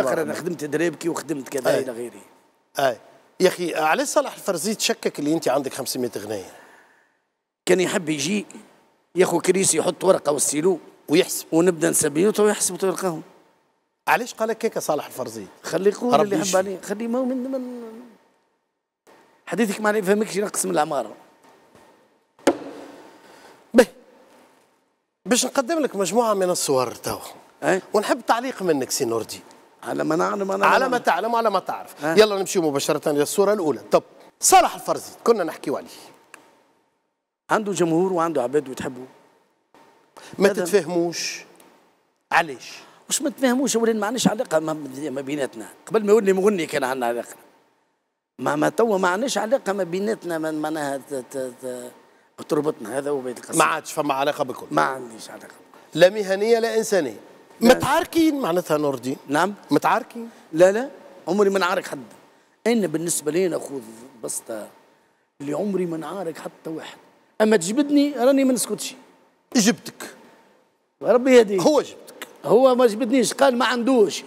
يقرا انا خدمت دريبكي وخدمت كذا الى غيره اي يا اخي علاش صالح الفرزي تشكك اللي انت عندك 500 غنيه؟ كان يحب يجي ياخو كريس يحط ورقه وستيلو ويحسب ونبدا نسبيوته ويحسب ويلقاهم. علاش قال لك هيك صالح الفرزي خليه يقول اللي يحب عليه خليه ما من, من حديثك ما يفهمكش ينقص من العماره به باش نقدم لك مجموعه من الصور توا ونحب تعليق منك سي نوردي على ما نعلم أنا على ما تعلم وعلى ما تعرف أه؟ يلا نمشي مباشرة للصورة الأولى طب صالح الفرزي كنا نحكيو عليه عنده جمهور وعنده عباد وتحبه ما تتفاهموش علاش مش ما تفاهموش ولين ما عندناش علاقه ما بيناتنا قبل ما يولي مغني كان عندنا علاقه ما ما توا ما عندناش علاقه ما بيناتنا من معناها تربطنا هذا هو بيت القصيد ما عادش فما علاقه بكل ما عنديش علاقه لا مهنيه لا انسانيه نعم. متعاركين معناتها نور الدين نعم متعاركين لا لا عمري ما نعارك حد انا بالنسبه لي خذ بسطه اللي عمري ما نعارك حتى واحد اما تجبدني راني ما نسكتش جبتك ربي يهديك هو جبتك هو ما جبدنيش قال ما عندوش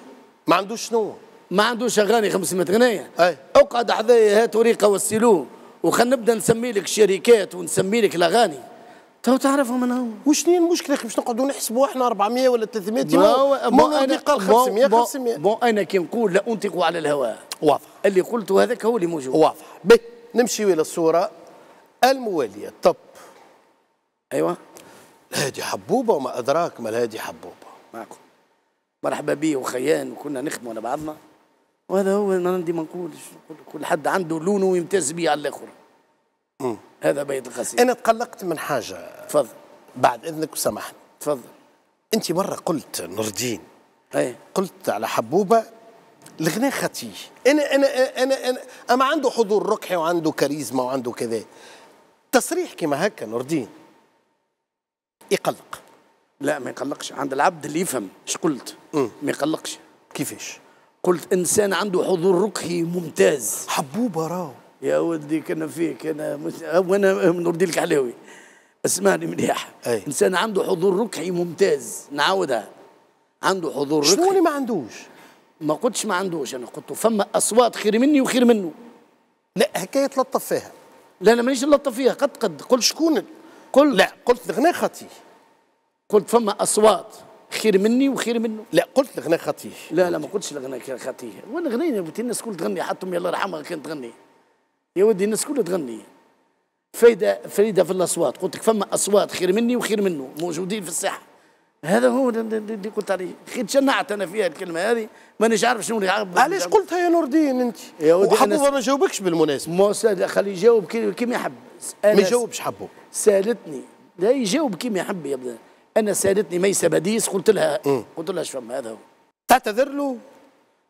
ما عندوش شنو ما عندوش اغاني 500 غنيه اي اقعد حذايا هات وريقه والسيلو وخل نبدا نسمي لك شركات ونسمي لك الاغاني تو تعرفهم هو وشنو المشكله باش نقعدوا نحسبوا احنا 400 ولا 300 ما مو اللي قال 500 500 بون انا كي نقول لا انطق على الهواء واضح اللي قلته هذاك هو اللي موجود واضح به نمشيو الى الصوره المواليه طب ايوه الهادي حبوبه وما ادراك ما الهادي حبوبه معكم مرحبا بي وخيان وكنا نخدموا على بعضنا وهذا هو انا عندي ما نقولش كل حد عنده لونه ويمتاز به على الاخر هذا بيت القصيدة أنا تقلقت من حاجة تفضل بعد إذنك وسامحني تفضل أنت مرة قلت نردين أي. قلت على حبوبة الغناء خطيه أنا أنا أنا أنا أما عنده حضور ركحي وعنده كاريزما وعنده كذا تصريح كما هكا نور الدين يقلق لا ما يقلقش عند العبد اللي يفهم اش قلت ما يقلقش كيفاش قلت انسان عنده حضور ركحي ممتاز حبوبه راهو يا ودي كنا فيك انا مش... وانا نور الدين الكحلاوي اسمعني مليح انسان عنده حضور ركعي ممتاز نعاودها عنده حضور ركعي شنو اللي ما عندوش ما قلتش ما عندوش انا قلت فما اصوات خير مني وخير منه لا حكايه تلطف فيها لا انا مانيش نلطف فيها قد قد قلت شكون قل لا قلت الغناء خطي قلت فما اصوات خير مني وخير منه لا قلت الغناء خطي لا لا ما قلتش خطي وانا غنيني الناس كل تغني حتى يلا الله يرحمها كانت تغني يا ودي الناس كلها تغني فايدة فريدة في الأصوات قلت لك فما أصوات خير مني وخير منه موجودين في الساحة هذا هو اللي قلت عليه خير تشنعت أنا فيها الكلمة هذه مانيش عارف شنو علاش قلتها يا نور الدين أنت يا ودي وحبوبة ما جاوبكش بالمناسبة موسى خليه يجاوب كيما يحب ما يجاوبش حبه سالتني لا يجاوب كيما يحب يا أنا سالتني ميسة بديس قلت لها قلت لها شفما هذا هو تعتذر له؟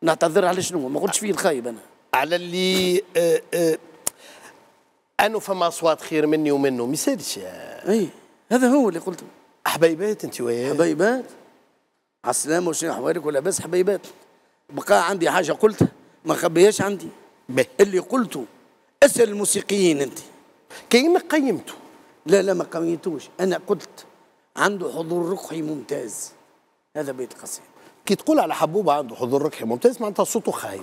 نعتذر على شنو ما قلتش فيه الخايب أنا على اللي آه، آه، انه فما اصوات خير مني ومنه ما يسالش اي هذا هو اللي قلته حبيبات انت وياه حبيبات على السلامه وشنو احوالك ولا بس حبيبات بقى عندي حاجه قلتها ما خبيهاش عندي به. اللي قلته اسال الموسيقيين انت كأنك قيمته لا لا ما قيمتوش انا قلت عنده حضور رقحي ممتاز هذا بيت قصير كي تقول على حبوبه عنده حضور رقحي ممتاز معناتها صوته خايب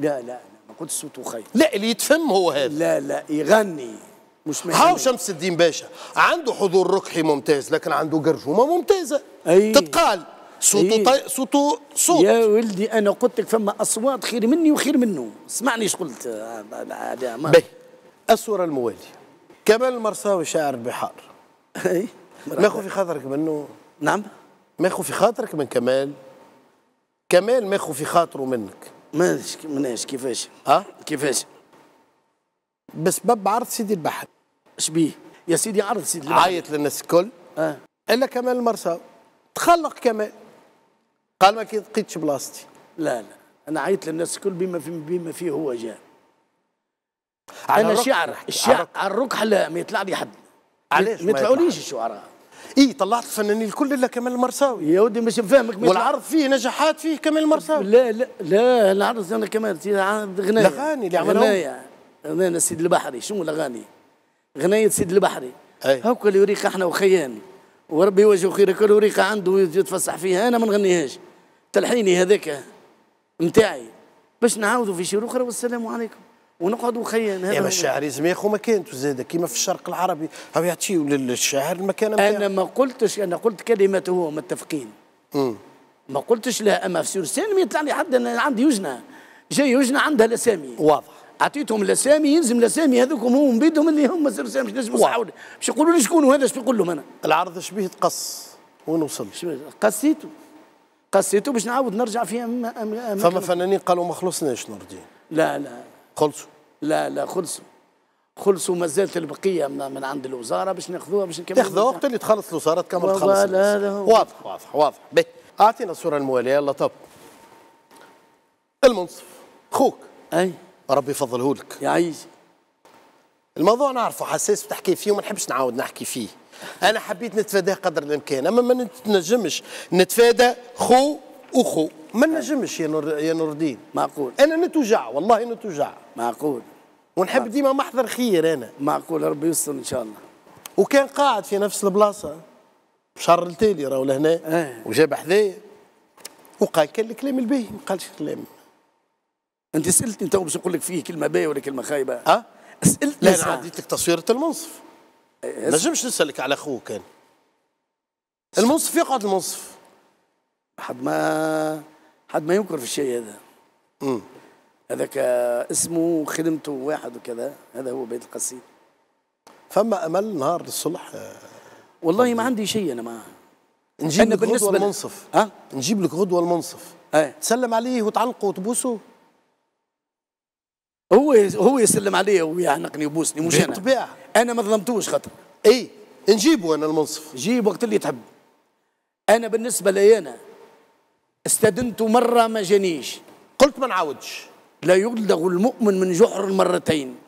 لا لا ياخد صوته خير لا اللي يتفهم هو هذا لا لا يغني مش مهم هاو شمس الدين باشا عنده حضور ركحي ممتاز لكن عنده قرجومه ممتازه أي. تتقال صوته أيه طي... صوته صوت يا ولدي انا قلت لك فما اصوات خير مني وخير منه اسمعني ايش قلت باهي الصوره المواليه كمال المرساوي شاعر البحار اي ما في خاطرك منه نعم ما في خاطرك من كمال كمال ما في خاطره منك ما مناش كيفاش ها كيفاش بسبب عرض سيدي البحر شبيه يا سيدي عرض سيدي البحر عيط للناس الكل اه الا كمال المرسى تخلق كمال قال ما لقيتش بلاصتي لا لا انا عيط للناس الكل بما في بما فيه هو جاء انا شعر الشعر على الركح لا ما يطلع لي حد علاش ما يطلعوليش الشعراء اي طلعت الفنانين الكل الا كمال المرساوي يا ودي مش فاهمك والعرض فيه نجاحات فيه كمال المرساوي لا لا لا العرض انا كمال غنايه الاغاني اللي عملوها غنايه انا سيد البحري شنو الاغاني غنايه سيد البحري هاكا اللي يوريك احنا وخيان وربي وجهه خير كل وريقة عنده يتفسح فيها انا ما نغنيهاش تلحيني هذاك نتاعي باش نعاودوا في شير اخرى والسلام عليكم ونقعد وخيان هذا يا الشاعر لازم ياخذ مكانته زاد كيما في الشرق العربي هاو يعطيو للشاعر المكان انا ما قلتش انا قلت كلمته هو متفقين ما قلتش لا اما في سور ما يطلع لي حد انا عندي وجنه جاي يجنه عندها الاسامي واضح اعطيتهم الاسامي يلزم الاسامي هذوكم هم بيدهم اللي هم سورسان مش نجم باش يقولوا لي شكون وهذا اش نقول لهم انا العرض شبيه تقص وين وصل؟ قصيتو قصيته باش نعاود نرجع فيها فما فنانين قالوا ما خلصناش نور الدين لا لا خلصوا لا لا خلصوا خلصوا ما زالت البقيه من, من عند الوزاره باش ناخذوها باش نكملوا تاخذوها وقت اللي تخلص الوزاره تكمل تخلص لا لا واضح واضح واضح بي. اعطينا الصوره المواليه يلا طب المنصف خوك اي ربي يفضله لك يعيش الموضوع نعرفه حساس وتحكي فيه وما نحبش نعاود نحكي فيه انا حبيت نتفاداه قدر الامكان اما ما نتنجمش نتفادى خو اخو ما نجمش يا نور يا نور الدين معقول انا نتوجع والله نتوجع معقول ونحب ديما محضر خير انا معقول ربي يستر ان شاء الله وكان قاعد في نفس البلاصه شهر التالي راهو لهنا آه. وجاب حذايا وقال كان الكلام الباهي ما قالش كلام انت سالتني تو باش نقول لك فيه كلمه باهيه ولا كلمه خايبه اه سالتني لا انا عديت لك تصويره المنصف إيه، ما نجمش نسالك على اخوك كان المنصف يقعد المنصف حد ما حد ما ينكر في الشيء هذا امم هذاك اسمه خدمته واحد وكذا هذا هو بيت القصيد فما امل نهار الصلح والله ما عندي شيء انا ما نجيب لك غدوه المنصف ها أه؟ نجيب لك غدوه المنصف أه؟ تسلم عليه وتعلقه وتبوسه هو هو يسلم علي ويعنقني ويبوسني مش انا بالطبيعه انا ما ظلمتوش خاطر اي نجيبه انا المنصف جيب وقت اللي تحب انا بالنسبه لي انا استدنت مرة ما جانيش قلت ما نعاودش لا يلدغ المؤمن من جحر مرتين